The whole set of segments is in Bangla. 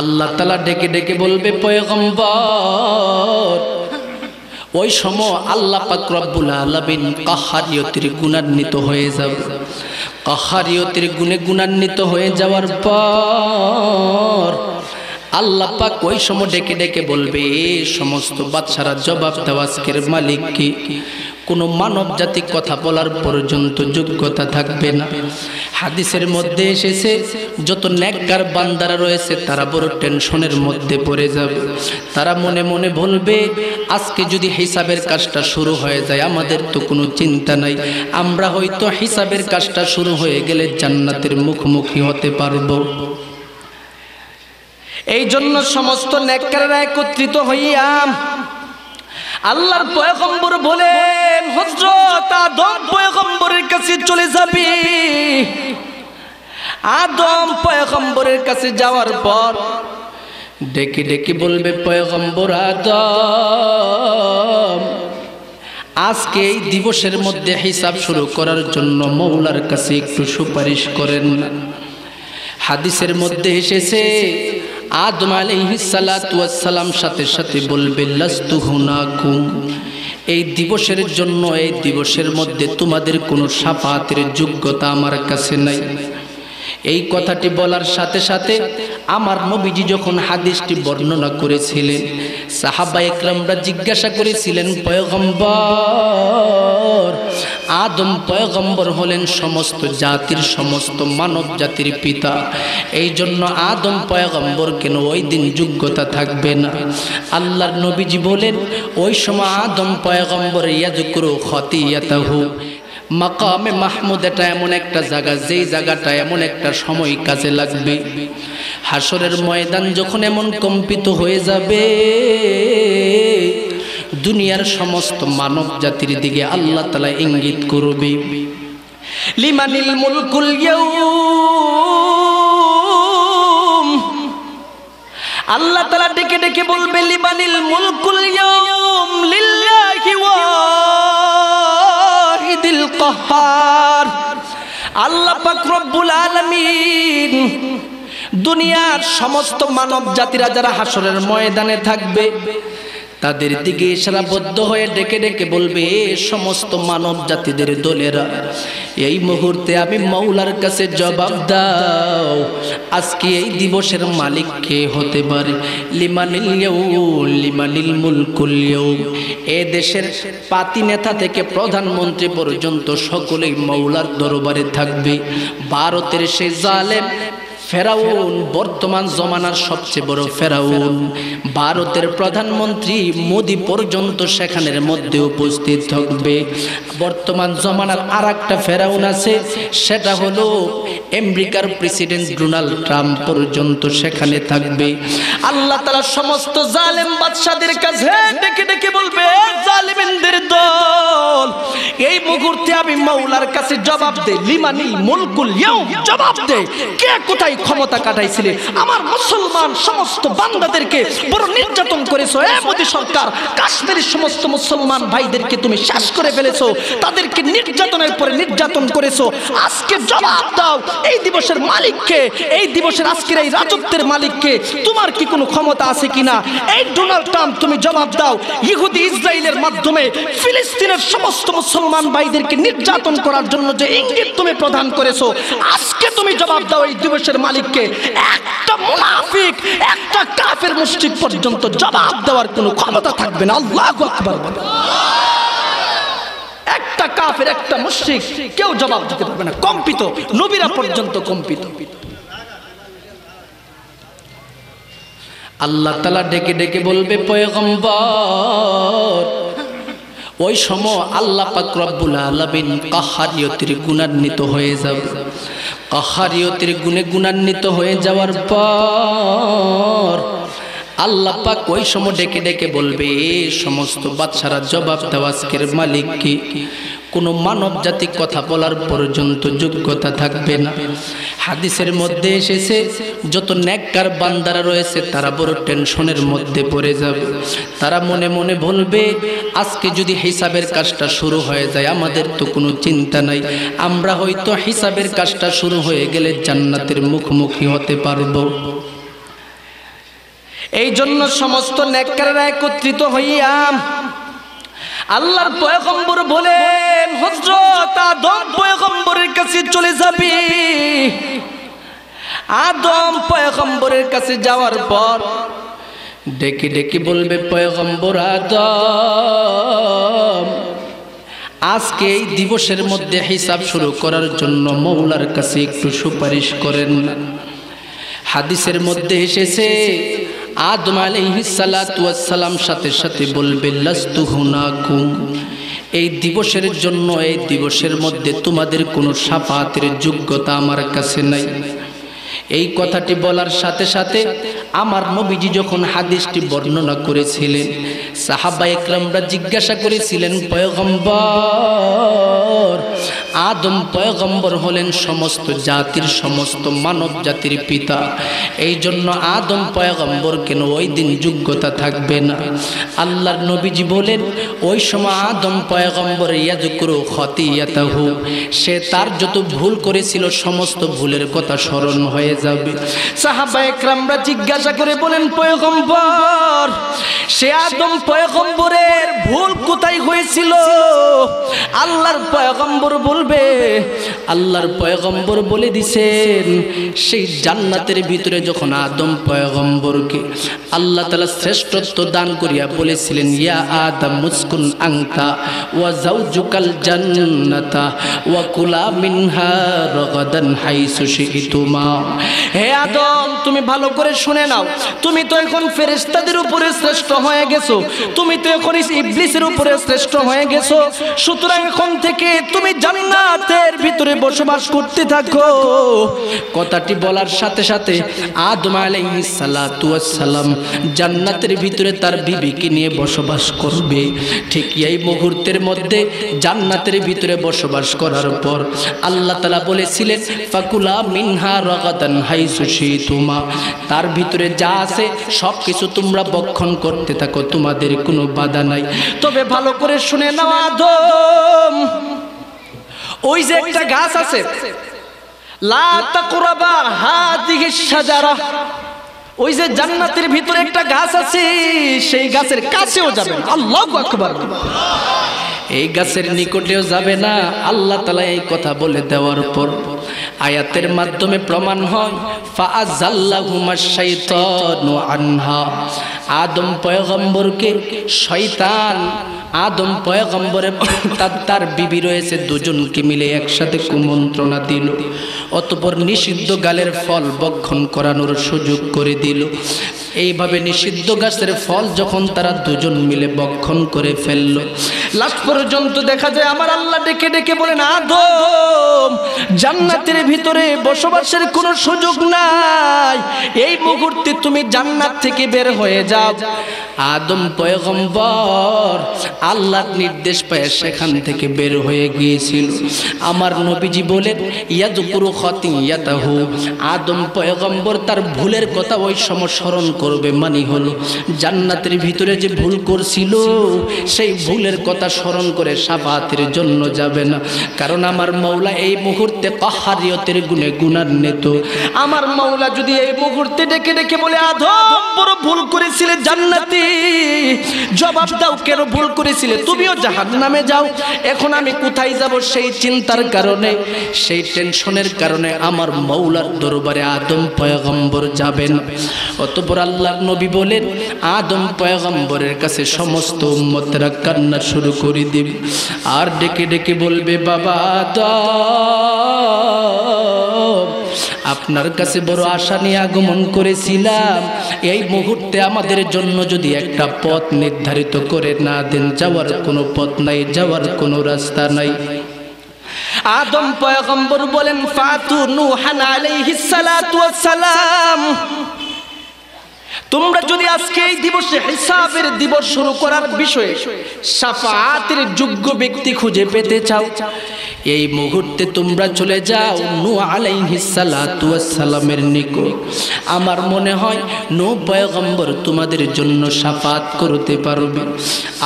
আল্লাহ তালা ডেকে ডেকে বলবে পয়গম্বর ওই সময় আল্লাহ পাক আলমিন কাহারিয়তির গুণান্বিত হয়ে যাবে কাহারিয়তির গুণে গুণান্বিত হয়ে যাওয়ার পর আল্লাহ পাক ওই সময় ডেকে ডেকে বলবে সমস্ত বাচ্চারা জবাব দেওয়া আজকের মালিককে কোনো মানব জাতি কথা বলার পর্যন্ত যোগ্যতা থাকবে না হাদিসের মধ্যে এসেছে যত ন্যাককার বান্দারা রয়েছে তারা বড় টেনশনের মধ্যে পড়ে যাবে তারা মনে মনে বলবে আজকে যদি হিসাবের কাজটা শুরু হয়ে যায় আমাদের তো কোনো চিন্তা নাই আমরা হয়তো হিসাবের কাজটা শুরু হয়ে গেলে জান্নাতের মুখোমুখি হতে পারব এই জন্য সমস্ত ন্যাকারেরা একত্রিত হইয়া আল্লাহর পয়গম্বর বলেন হযরত আদম পয়গম্বরের কাছে চলে যাবে আদম পয়গম্বরের কাছে যাওয়ার পর ডেকে ডেকে বলবে পয়গম্বর আদম আজকে এই দিবসের মধ্যে হিসাব শুরু করার জন্য মৌলার কাছে একটু সুপারিশ করেন হাদিসের মধ্যে এসেছে আদম আলাইহিসালাম সাথে সাথে বলবে লাস্তু হুনাকুম এই দিবসের জন্য এই দিবসের মধ্যে তোমাদের কোনো সাফাতের যোগ্যতা আমার কাছে নাই এই কথাটি বলার সাথে সাথে আমার নবীজি যখন হাদিসটি বর্ণনা করেছিলেন সাহাবা একরামরা জিজ্ঞাসা করেছিলেন পয়গম্বর আদম পয়গম্বর হলেন সমস্ত জাতির সমস্ত মানব জাতির পিতা এই জন্য আদম পয়গম্বর কেন ওই দিন যোগ্যতা থাকবে না আল্লাহর নবীজি বলেন ওই সময় আদম পয়গম্বর ইয়াজ করু খতিয়াতাহু মাকামে মাহমুদ এটা এমন একটা জায়গা যেই জায়গাটা এমন একটা সময় কাজে লাগবে হাসরের ময়দান যখন এমন কম্পিত হয়ে যাবে দুনিয়ার সমস্ত মানব জাতির দিকে আল্লাহ তালা ইঙ্গিত করবে লিমানিল মুলকুল আল্লাহ তালা ডেকে ডেকে বলবে লিমানিল মুলকুল লিল্লাহি ওয়া ওয়াহিদুল কহার আল্লাহ পাক রব্বুল আলামিন দুনিয়ার সমস্ত মানব জাতিরা যারা হাসরের ময়দানে থাকবে তাদের দিকে সারাবদ্ধ হয়ে ডেকে ডেকে বলবে সমস্ত মানব জাতিদের দলেরা এই মুহূর্তে আমি মৌলার কাছে জবাব দাও আজকে এই দিবসের মালিক কে হতে পারে লিমানিল লিমানিল মুলকুল এ দেশের পাতি নেতা থেকে প্রধানমন্ত্রী পর্যন্ত সকলেই মৌলার দরবারে থাকবে ভারতের সে জালেম ফেরাউন বর্তমান জমানার সবচেয়ে বড় ফেরাউন ভারতের প্রধানমন্ত্রী মোদি পর্যন্ত সেখানের মধ্যে উপস্থিত থাকবে বর্তমান জমানার আর একটা ফেরাউন আছে সেটা হলো আমেরিকার প্রেসিডেন্ট ডোনাল্ড ট্রাম্প পর্যন্ত সেখানে থাকবে আল্লাহ তালা সমস্ত জালেম বাদশাদের কাছে ডেকে ডেকে বলবে জালেমিনদের দল এই মুহূর্তে আমি মাওলার কাছে জবাব দে লিমানি মুলকুল জবাব দে কে কোথায় ক্ষমতা কাটাইছিলে আমার মুসলমান সমস্ত বান্দাদেরকে বড় নির্যাতন করেছো এ মোদী সরকার কাশ্মীরের সমস্ত মুসলমান ভাইদেরকে তুমি শেষ করে ফেলেছো তাদেরকে নির্যাতনের পরে নির্যাতন করেছো আজকে জবাব দাও এই দিবসের মালিককে এই দিবসের আজকের এই রাজত্বের মালিককে তোমার কি কোনো ক্ষমতা আছে কিনা এই ডোনাল্ড ট্রাম্প তুমি জবাব দাও ইহুদি ইসরায়েলের মাধ্যমে ফিলিস্তিনের সমস্ত মুসলমান ভাইদেরকে নির্যাতন করার জন্য যে ইঙ্গিত তুমি প্রদান করেছো আজকে তুমি জবাব দাও এই দিবসের মালিককে একটা মুনাফিক একটা কাফের মুশরিক পর্যন্ত জবাব দেওয়ার কোনো ক্ষমতা থাকবে না আল্লাহু আকবার একটা কাফের একটা মুশরিক কেউ জবাব দিতে পারবে না কম্পিত নবীরা পর্যন্ত কম্পিত আল্লাহ তালা ডেকে ডেকে বলবে পয়গম্বর ওই সময় আল্লাহ পাক রব্বুল আলামিন কাহারিয়তির গুণান্বিত হয়ে যাবে কাহারিয়তের গুণে গুণান্বিত হয়ে যাওয়ার পর আল্লাহ পাক ওই সময় ডেকে ডেকে বলবে সমস্ত বাচ্চারা জবাব দেওয়া আজকের মালিককে কোনো মানব জাতি কথা বলার পর্যন্ত যোগ্যতা থাকবে না হাদিসের মধ্যে এসেছে যত ন্যাক্কার বান্দারা রয়েছে তারা বড় টেনশনের মধ্যে পড়ে যাবে তারা মনে মনে বলবে আজকে যদি হিসাবের কাজটা শুরু হয়ে যায় আমাদের তো কোনো চিন্তা নাই আমরা হয়তো হিসাবের কাজটা শুরু হয়ে গেলে জান্নাতের মুখোমুখি হতে পারবো এই জন্য সমস্ত ন্যাক্কারেরা একত্রিত হইয়া আল্লাহর পয়গম্বর বলেন হযরত আদম পয়গম্বরের কাছে চলে যাবে আদম পয়গম্বরের কাছে যাওয়ার পর ডেকে ডেকে বলবে পয়গম্বর আদম আজকে এই দিবসের মধ্যে হিসাব শুরু করার জন্য মৌলার কাছে একটু সুপারিশ করেন হাদিসের মধ্যে এসেছে আদম সালাম সাথে সাথে বলবে লাস্তু কুম এই দিবসের জন্য এই দিবসের মধ্যে তোমাদের কোনো সাফাতের যোগ্যতা আমার কাছে নাই এই কথাটি বলার সাথে সাথে আমার নবীজি যখন হাদিসটি বর্ণনা করেছিলেন সাহাবা একরামরা জিজ্ঞাসা করেছিলেন পয়গম্বর আদম পয়গম্বর হলেন সমস্ত জাতির সমস্ত মানব জাতির পিতা এই জন্য আদম পয়গম্বর কেন ওই দিন যোগ্যতা থাকবে না আল্লাহর নবীজি বলেন ওই সময় আদম পয়গম্বর ইয়াজুকুরু খতিয়াতাহু সে তার যত ভুল করেছিল সমস্ত ভুলের কথা স্মরণ হয়ে যাবে সাহাবা জিজ্ঞাসা করে বলেন পয়গম্বর সে আদম পয়গম্বরের ভুল কোথায় হয়েছিল আল্লাহর পয়গম্বর বলবে আল্লাহর পয়গম্বর বলে দিছেন সেই জান্নাতের ভিতরে যখন আদম পয়গম্বরকে আল্লাহ তালা শ্রেষ্ঠত্ব দান করিয়া বলেছিলেন ইয়া আদম মুসকুন আংতা ওয়া জাউজুকাল জান্নাতা ওয়া কুলা মিনহা রগাদান হাইসু শিইতুমা হে আদম তুমি ভালো করে শুনে নাও তুমি তো এখন ফেরেস্তাদের উপরে শ্রেষ্ঠ হয়ে গেছো তুমি তো এখন ইবলিসের উপরে শ্রেষ্ঠ হয়ে গেছো সুতরাং এখন থেকে তুমি জান্নাতের ভিতরে বসবাস করতে থাকো কথাটি বলার সাথে সাথে আদম আলাইহিস সালাতু সালাম জান্নাতের ভিতরে তার বিবিকে নিয়ে বসবাস করবে ঠিক এই মুহূর্তের মধ্যে জান্নাতের ভিতরে বসবাস করার পর আল্লাহ তাআলা বলেছিলেন ফাকুলা মিনহা রগাদান হাইসু তোমা তার ভিতরে যা আছে সব কিছু তোমরা বক্ষণ করতে থাকো তোমাদের কোনো বাধা নাই তবে ভালো করে শুনে নাও আদম ওই যে একটা গাছ আছে লা তাকরাবা হাদিহি শাজারা ওই যে জান্নাতের ভিতরে একটা গাছ আছে সেই গাছের কাছেও যাবেন আল্লাহ আকবার এই গাছের নিকটেও যাবে না আল্লাহ তালা এই কথা বলে দেওয়ার পর আয়াতের মাধ্যমে প্রমাণ হয় আনহা আদম শয়তান আদম পয়গম্বরে তার তার বিবি রয়েছে দুজনকে মিলে একসাথে দিল অতপর নিষিদ্ধ গালের ফল বক্ষণ করানোর সুযোগ করে দিল এইভাবে নিষিদ্ধ গাছের ফল যখন তারা দুজন মিলে বক্ষণ করে ফেললো লাস্ট পর্যন্ত দেখা যায় আমার আল্লাহ ডেকে ডেকে বলেন আদম জান্নাতের ভিতরে বসবাসের কোনো সুযোগ নাই এই মুহূর্তে তুমি জান্নাত থেকে বের হয়ে যাও আদম পয়গম্বর আল্লাহর নির্দেশ পায় সেখান থেকে বের হয়ে গিয়েছিল আমার নবীজি বলে ইয়াদুকুরু খতিয়াতাহু আদম পয়গম্বর তার ভুলের কথা ওই সময় স্মরণ করে করবে মানি হলো জান্নাতের ভিতরে যে ভুল করছিল সেই ভুলের কথা স্মরণ করে সাফাতের জন্য যাবে না কারণ আমার মৌলা এই মুহূর্তে কাহারিয়তের গুণে নেত আমার মৌলা যদি এই মুহূর্তে ডেকে ডেকে বলে আধর ভুল করেছিলে জান্নাতি জবাব দাও কেন ভুল করেছিলে তুমিও জাহাজ নামে যাও এখন আমি কোথায় যাব সেই চিন্তার কারণে সেই টেনশনের কারণে আমার মৌলার দরবারে আদম পয়গম্বর যাবেন অতপর আল্লাহ আল্লাহর নবী বলেন আদম পয়গম্বরের কাছে সমস্ত উম্মতরা কান্না শুরু করে দেবে আর ডেকে ডেকে বলবে বাবা দা আপনার কাছে বড় আশা নিয়ে আগমন করেছিলাম এই মুহূর্তে আমাদের জন্য যদি একটা পথ নির্ধারিত করে না দেন যাওয়ার কোনো পথ নাই যাওয়ার কোনো রাস্তা নাই আদম পয়গম্বর বলেন ফাতু নুহান আলাইহিস সালাতু ওয়াস সালাম তোমরা যদি আজকে এই দিবসে হিসাবের দিবস শুরু করার বিষয়ে সাফাতের যোগ্য ব্যক্তি খুঁজে পেতে চাও এই মুহূর্তে তোমরা চলে যাও নু আলাইহিসালামের নিকট আমার মনে হয় নৌ পয়গম্বর তোমাদের জন্য সাফাত করতে পারবে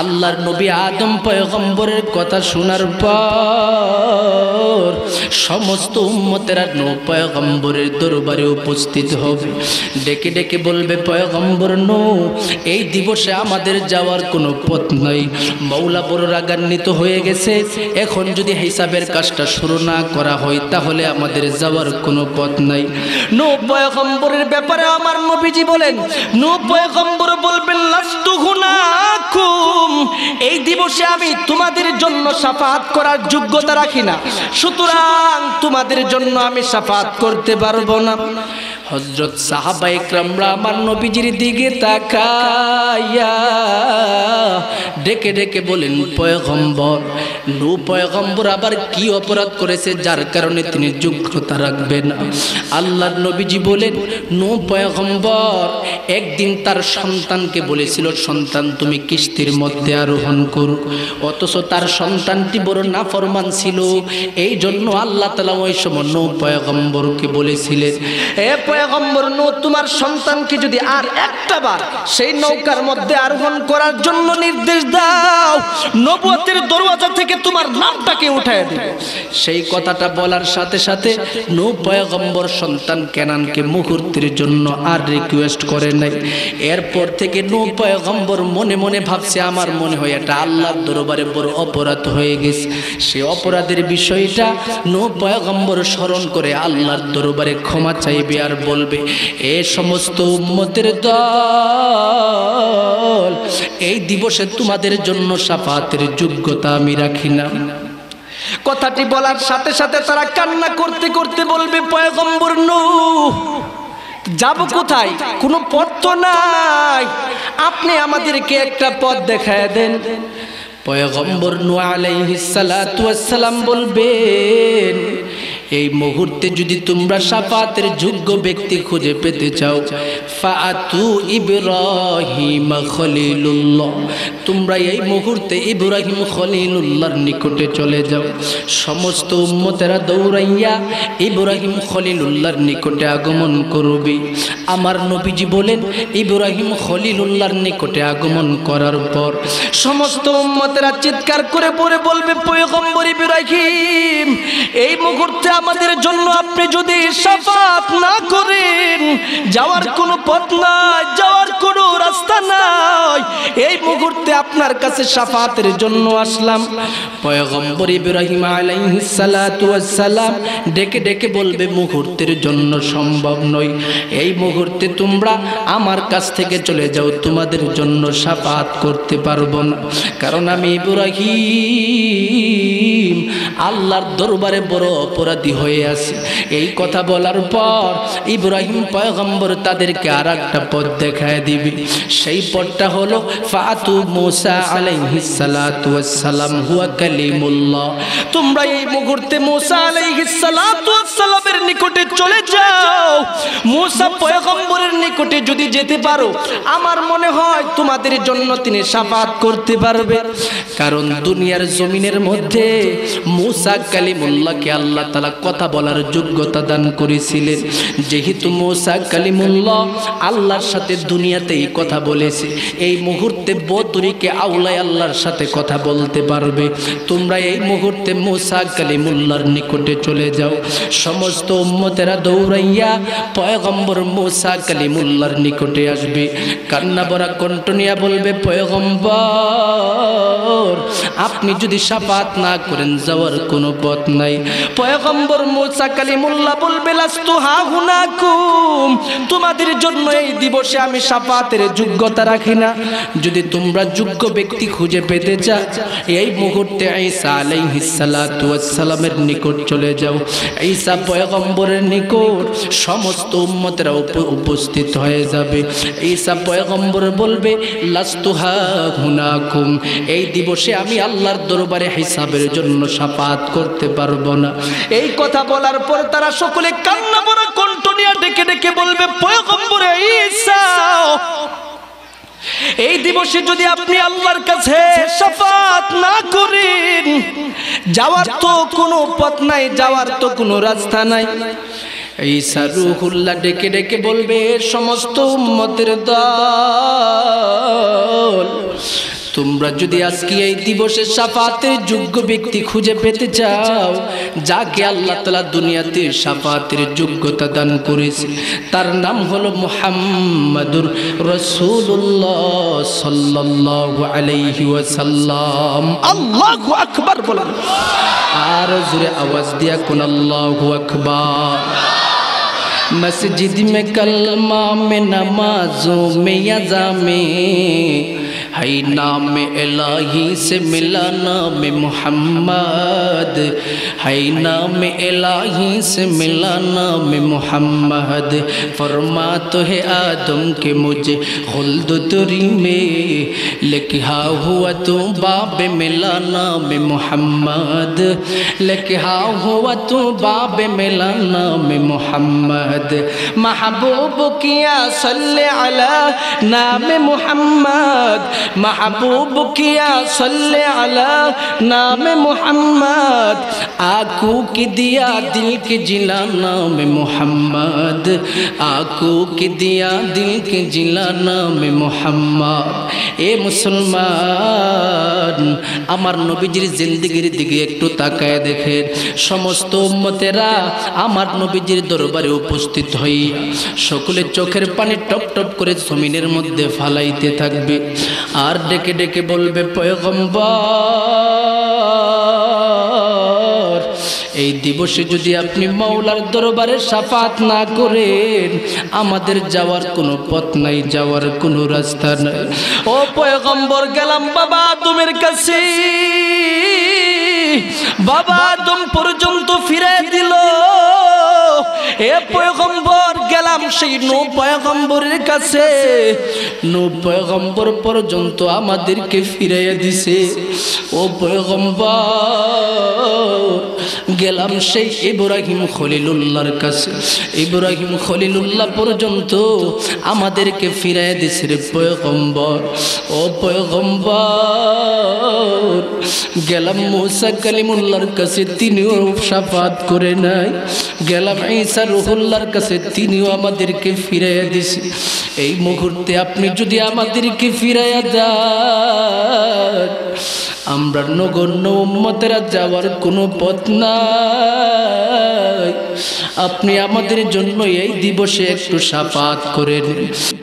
আল্লাহর নবী আদম পয়গম্বরের কথা শোনার পর সমস্ত উম্মতেরা নৌ পয়গম্বরের দরবারে উপস্থিত হবে ডেকে ডেকে বলবে পয়গম্বর নো এই দিবসে আমাদের যাওয়ার কোনো পথ নাই মৌলা বড় রাগান্বিত হয়ে গেছে এখন যদি হিসাবের কাজটা শুরু না করা হয় তাহলে আমাদের যাওয়ার কোনো পথ নাই নো পয়গম্বরের ব্যাপারে আমার নবীজি বলেন নো পয়গম্বর বলবেন লাস্তু গুনাকুম এই দিবসে আমি তোমাদের জন্য সাফাত করার যোগ্যতা রাখি না সুতরাং তোমাদের জন্য আমি সাফাত করতে পারবো না হজরত সাহাবা ইকরামরা আমার নবীজির দিকে তাকাইয়া ডেকে ডেকে বলেন পয়গম্বর নু পয়গম্বর আবার কি অপরাধ করেছে যার কারণে তিনি যোগ্যতা রাখবেন আল্লাহর নবীজি বলেন নু পয়গম্বর একদিন তার সন্তানকে বলেছিল সন্তান তুমি কিস্তির মধ্যে আরোহণ করো অথচ তার সন্তানটি বড় ফরমান ছিল এই জন্য আল্লাহ তালা ওই সময় নৌ পয়গম্বরকে বলেছিলেন এ পয়গম্বর নো তোমার সন্তানকে যদি আর একটা বার সেই নৌকার মধ্যে আরোহণ করার জন্য নির্দেশ দাও নবুয়তের দরওয়াজা থেকে তোমার নামটাকে উঠায় দেব সেই কথাটা বলার সাথে সাথে নো পয়গম্বর সন্তান কেনানকে মুহূর্তের জন্য আর রিকোয়েস্ট করে নাই এরপর থেকে নো পয়গম্বর মনে মনে ভাবছে আমার মনে হয় এটা আল্লাহর দরবারে বড় অপরাধ হয়ে গেছে সে অপরাধের বিষয়টা নো পয়গম্বর স্মরণ করে আল্লাহর দরবারে ক্ষমা চাইবে আর বলবে এ সমস্ত উম্মতের দল এই দিবসে তোমাদের জন্য সাফাতের যোগ্যতা আমি রাখি না কথাটি বলার সাথে সাথে তারা কান্না করতে করতে বলবে পয়গম্বর নু যাব কোথায় কোনো পথ তো নাই আপনি আমাদেরকে একটা পথ দেখায় দেন পয়গম্বর নু আলাইহিস সালাতু ওয়াস সালাম বলবেন এই মুহূর্তে যদি তোমরা সাফাতের যোগ্য ব্যক্তি খুঁজে পেতে চাও ফাতু ইব্রাহিম খলিলুল্লাহ তোমরা এই মুহূর্তে ইব্রাহিম খলিলুল্লাহর নিকটে চলে যাও সমস্ত উম্মতেরা দৌড়াইয়া ইব্রাহিম খলিলুল্লাহর নিকটে আগমন করবে আমার নবীজি বলেন ইব্রাহিম খলিলুল্লাহর নিকটে আগমন করার পর সমস্ত উম্মতেরা চিৎকার করে পরে বলবে পয়গম্বর ইব্রাহিম এই মুহূর্তে আমাদের জন্য আপনি যদি সাফাত না করেন যাওয়ার কোনো পথ নাই যাওয়ার কোনো রাস্তা নাই এই মুহূর্তে আপনার কাছে সাফাতের জন্য আসলাম পয়গম্বর ইব্রাহিম আলাইহিস সালাতু ওয়াস সালাম ডেকে ডেকে বলবে মুহূর্তের জন্য সম্ভব নয় এই মুহূর্তে তোমরা আমার কাছ থেকে চলে যাও তোমাদের জন্য সাফাত করতে পারবো না কারণ আমি ইব্রাহিম আল্লাহর দরবারে বড় অপরাধী হয়ে আছে এই কথা বলার পর ইব্রাহিম পয়গম্বর তাদেরকে আর একটা পথ দেখায় দিবে সেই পথটা হলো ফাতু মোসা আলাইহিসালাম হুয়া কালিমুল্লাহ তোমরা এই মুহূর্তে মুসা আলাইহিসালামের নিকটে চলে যাও মোসা পয়গম্বরের নিকটে যদি যেতে পারো আমার মনে হয় তোমাদের জন্য তিনি সাফাত করতে পারবে কারণ দুনিয়ার জমিনের মধ্যে মোসা কালিমুল্লাহকে আল্লাহ তালা কথা বলার যোগ্য যোগ্যতা দান করেছিলেন যেহেতু মৌসা কালিমুল্লাহ আল্লাহর সাথে দুনিয়াতেই কথা বলেছে এই মুহূর্তে বতরিকে আউলায় আল্লাহর সাথে কথা বলতে পারবে তোমরা এই মুহূর্তে মৌসা কালিমুল্লার নিকটে চলে যাও সমস্ত উম্মতেরা দৌড়াইয়া পয়গম্বর মৌসা কালিমুল্লার নিকটে আসবে কান্না বরা কন্টনিয়া বলবে পয়গম্বর আপনি যদি সাপাত না করেন যাওয়ার কোনো পথ নাই পয়গম্বর মৌসা কালিম মোল্লা বলবে লাস্তু হাহুনাকুম তোমাদের জন্য এই দিবসে আমি সাফাতের যোগ্যতা রাখি না যদি তোমরা যোগ্য ব্যক্তি খুঁজে পেতে চা এই মুহূর্তে ঈসা আলাইহিস সালাতু ওয়াস সালামের নিকট চলে যাও ঈসা পয়গম্বরের নিকট সমস্ত উম্মতেরা উপস্থিত হয়ে যাবে ঈসা পয়গম্বর বলবে লাস্তু হাহুনাকুম এই দিবসে আমি আল্লাহর দরবারে হিসাবের জন্য সাফাত করতে পারবো না এই কথা বলার পর তারা সকলে কান্না পড়া কন্টনিয়া ডেকে ডেকে বলবে পয়গম্বরে এই দিবসে যদি আপনি আল্লাহর কাছে সাফাত না করেন যাওয়ার তো কোনো পথ নাই যাওয়ার তো কোনো রাস্তা নাই এই রুহুল্লাহ ডেকে ডেকে বলবে সমস্ত উম্মতের দল তোমরা যদি আজকে এই দিবসে সাফাতের যোগ্য ব্যক্তি খুঁজে পেতে চাও যাকে আল্লাহ তালা দুনিয়াতে সাফাতের যোগ্যতা দান করেছে তার নাম হলো মোহাম্মদুর রসুল্লাহ সাল্লাহ আলাইহি ওয়াসাল্লাম আল্লাহ আকবার বলেন আর জুড়ে আওয়াজ দিয়া কোন আল্লাহ আকবার মসজিদ মে কলমা মে নমাজ মে আজামে نام الہی سے ملا نام محمد ہی نام الہی سے ملا نام محمد فرما تو ہے آدم کے مجھے خلد تری میں لکھا ہوا تو باب ملا نام محمد لکھا ہوا تو باب ملا نام محمد محبوب کیا صلی علی نام محمد মাহবুব কিয়া সল্লে আলা नाम মোহাম্মদ আকু কি দিয়া দিল কে জিলা नाम মোহাম্মদ আকু কি দিয়া দিল কে জিলা नाम মোহাম্মদ এ মুসলমান আমার নবীজির জিন্দগির দিকে একটু তাকায় দেখে সমস্ত উম্মতেরা আমার নবীজির দরবারে উপস্থিত হই সকলে চোখের পানি টপ টপ করে জমিনের মধ্যে ফালাইতে থাকবে আর ডেকে ডেকে বলবে পয়গম্বর এই দিবসে যদি আপনি মৌলার দরবারে সাফাত না করেন আমাদের যাওয়ার কোনো পথ নাই যাওয়ার কোনো রাস্তা নাই ও পয়গম্বর গেলাম বাবা তোমার কাছে বাবা তুম পর্যন্ত ফিরে দিল পয়গম্বর গেলাম সেই পয়গম্বরের কাছে পয়গম্বর পর্যন্ত আমাদেরকে ফিরাইয়া দিছে ও পয়গম্বর গেলাম সেই ইব্রাহিম খলিলুল্লাহর কাছে ইব্রাহিম খলিলুল্লাহ পর্যন্ত আমাদেরকে ফিরাই দিছে রে পয়গম্বর ও পয়গম্বর গেলাম মুসা কালিমুল্লাহর কাছে তিনিও সাফাত করে নাই গেলাম ঈসা কাছে তিনিও আমাদেরকে ফিরাইয়া দিছে এই মুহূর্তে আপনি যদি আমাদেরকে ফিরাইয়া যান আমরা নগণ্য উম্মতেরা যাওয়ার কোনো পথ নাই আপনি আমাদের জন্য এই দিবসে একটু সাফাত করেন